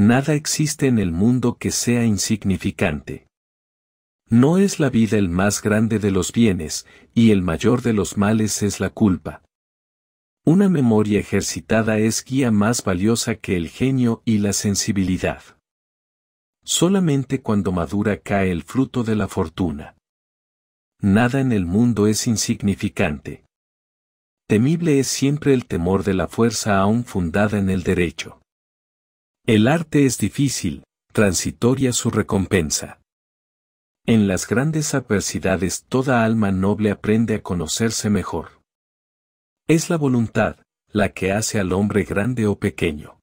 Nada existe en el mundo que sea insignificante. No es la vida el más grande de los bienes, y el mayor de los males es la culpa. Una memoria ejercitada es guía más valiosa que el genio y la sensibilidad. Solamente cuando madura cae el fruto de la fortuna. Nada en el mundo es insignificante. Temible es siempre el temor de la fuerza aún fundada en el derecho. El arte es difícil, transitoria su recompensa. En las grandes adversidades toda alma noble aprende a conocerse mejor. Es la voluntad, la que hace al hombre grande o pequeño.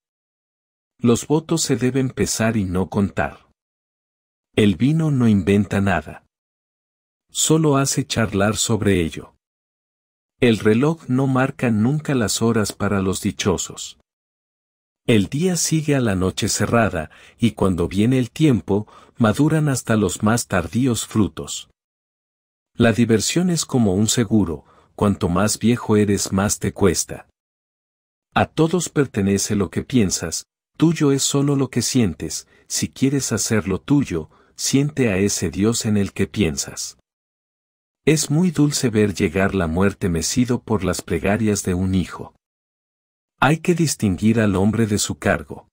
Los votos se deben pesar y no contar. El vino no inventa nada. Solo hace charlar sobre ello. El reloj no marca nunca las horas para los dichosos. El día sigue a la noche cerrada, y cuando viene el tiempo, maduran hasta los más tardíos frutos. La diversión es como un seguro, cuanto más viejo eres más te cuesta. A todos pertenece lo que piensas, tuyo es solo lo que sientes, si quieres hacerlo tuyo, siente a ese Dios en el que piensas. Es muy dulce ver llegar la muerte mecido por las plegarias de un hijo. Hay que distinguir al hombre de su cargo.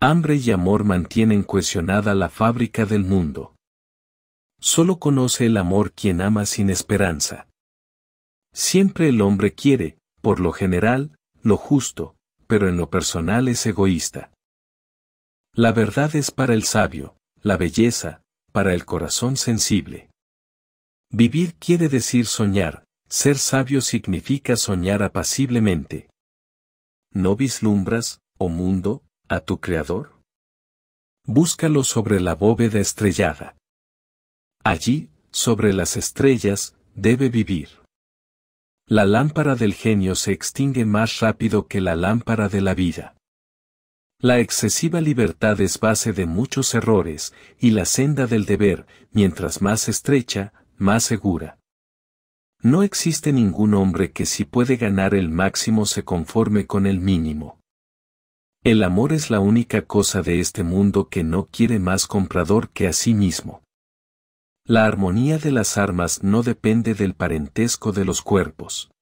Hambre y amor mantienen cohesionada la fábrica del mundo. Solo conoce el amor quien ama sin esperanza. Siempre el hombre quiere, por lo general, lo justo, pero en lo personal es egoísta. La verdad es para el sabio, la belleza, para el corazón sensible. Vivir quiere decir soñar, ser sabio significa soñar apaciblemente. ¿No vislumbras, oh mundo, a tu Creador? Búscalo sobre la bóveda estrellada. Allí, sobre las estrellas, debe vivir. La lámpara del genio se extingue más rápido que la lámpara de la vida. La excesiva libertad es base de muchos errores, y la senda del deber, mientras más estrecha, más segura. No existe ningún hombre que si puede ganar el máximo se conforme con el mínimo. El amor es la única cosa de este mundo que no quiere más comprador que a sí mismo. La armonía de las armas no depende del parentesco de los cuerpos.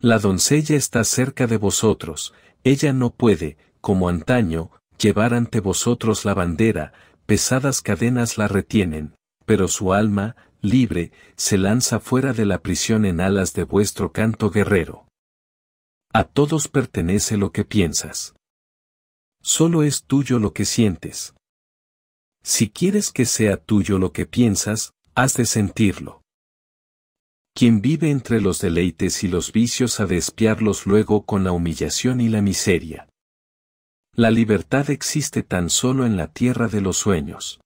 La doncella está cerca de vosotros, ella no puede, como antaño, llevar ante vosotros la bandera, pesadas cadenas la retienen, pero su alma, libre, se lanza fuera de la prisión en alas de vuestro canto guerrero. A todos pertenece lo que piensas. Solo es tuyo lo que sientes. Si quieres que sea tuyo lo que piensas, has de sentirlo. Quien vive entre los deleites y los vicios ha de espiarlos luego con la humillación y la miseria. La libertad existe tan solo en la tierra de los sueños.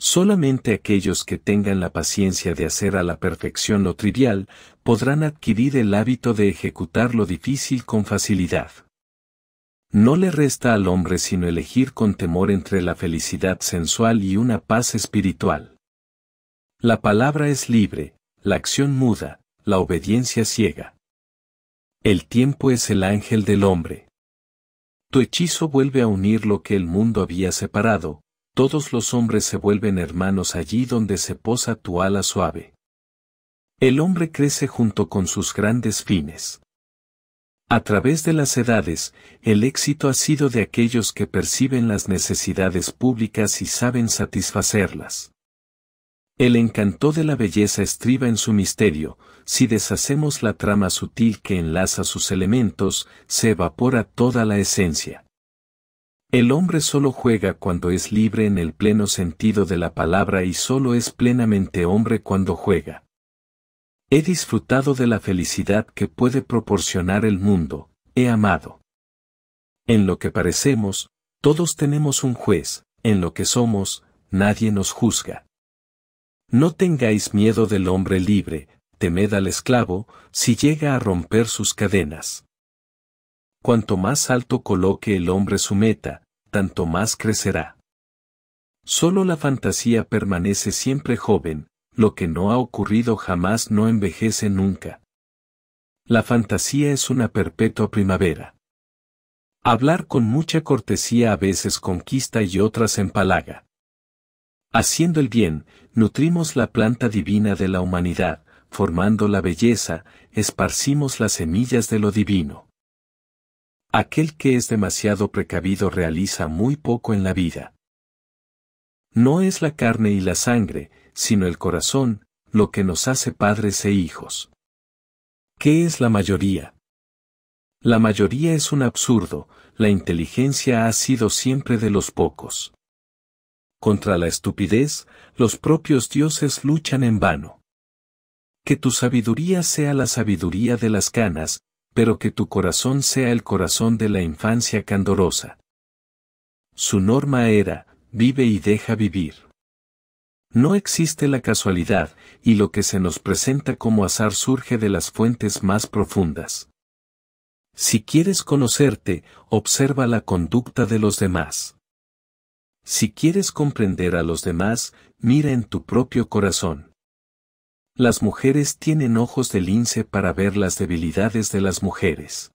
Solamente aquellos que tengan la paciencia de hacer a la perfección lo trivial, podrán adquirir el hábito de ejecutar lo difícil con facilidad. No le resta al hombre sino elegir con temor entre la felicidad sensual y una paz espiritual. La palabra es libre, la acción muda, la obediencia ciega. El tiempo es el ángel del hombre. Tu hechizo vuelve a unir lo que el mundo había separado, todos los hombres se vuelven hermanos allí donde se posa tu ala suave. El hombre crece junto con sus grandes fines. A través de las edades, el éxito ha sido de aquellos que perciben las necesidades públicas y saben satisfacerlas. El encanto de la belleza estriba en su misterio, si deshacemos la trama sutil que enlaza sus elementos, se evapora toda la esencia. El hombre solo juega cuando es libre en el pleno sentido de la palabra y solo es plenamente hombre cuando juega. He disfrutado de la felicidad que puede proporcionar el mundo, he amado. En lo que parecemos, todos tenemos un juez, en lo que somos, nadie nos juzga. No tengáis miedo del hombre libre, temed al esclavo, si llega a romper sus cadenas. Cuanto más alto coloque el hombre su meta, tanto más crecerá. Solo la fantasía permanece siempre joven, lo que no ha ocurrido jamás no envejece nunca. La fantasía es una perpetua primavera. Hablar con mucha cortesía a veces conquista y otras empalaga. Haciendo el bien, nutrimos la planta divina de la humanidad, formando la belleza, esparcimos las semillas de lo divino. Aquel que es demasiado precavido realiza muy poco en la vida. No es la carne y la sangre, sino el corazón, lo que nos hace padres e hijos. ¿Qué es la mayoría? La mayoría es un absurdo, la inteligencia ha sido siempre de los pocos. Contra la estupidez, los propios dioses luchan en vano. Que tu sabiduría sea la sabiduría de las canas, pero que tu corazón sea el corazón de la infancia candorosa. Su norma era, vive y deja vivir. No existe la casualidad, y lo que se nos presenta como azar surge de las fuentes más profundas. Si quieres conocerte, observa la conducta de los demás. Si quieres comprender a los demás, mira en tu propio corazón. Las mujeres tienen ojos de lince para ver las debilidades de las mujeres.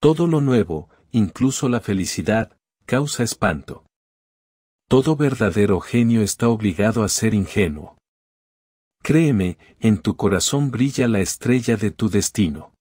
Todo lo nuevo, incluso la felicidad, causa espanto. Todo verdadero genio está obligado a ser ingenuo. Créeme, en tu corazón brilla la estrella de tu destino.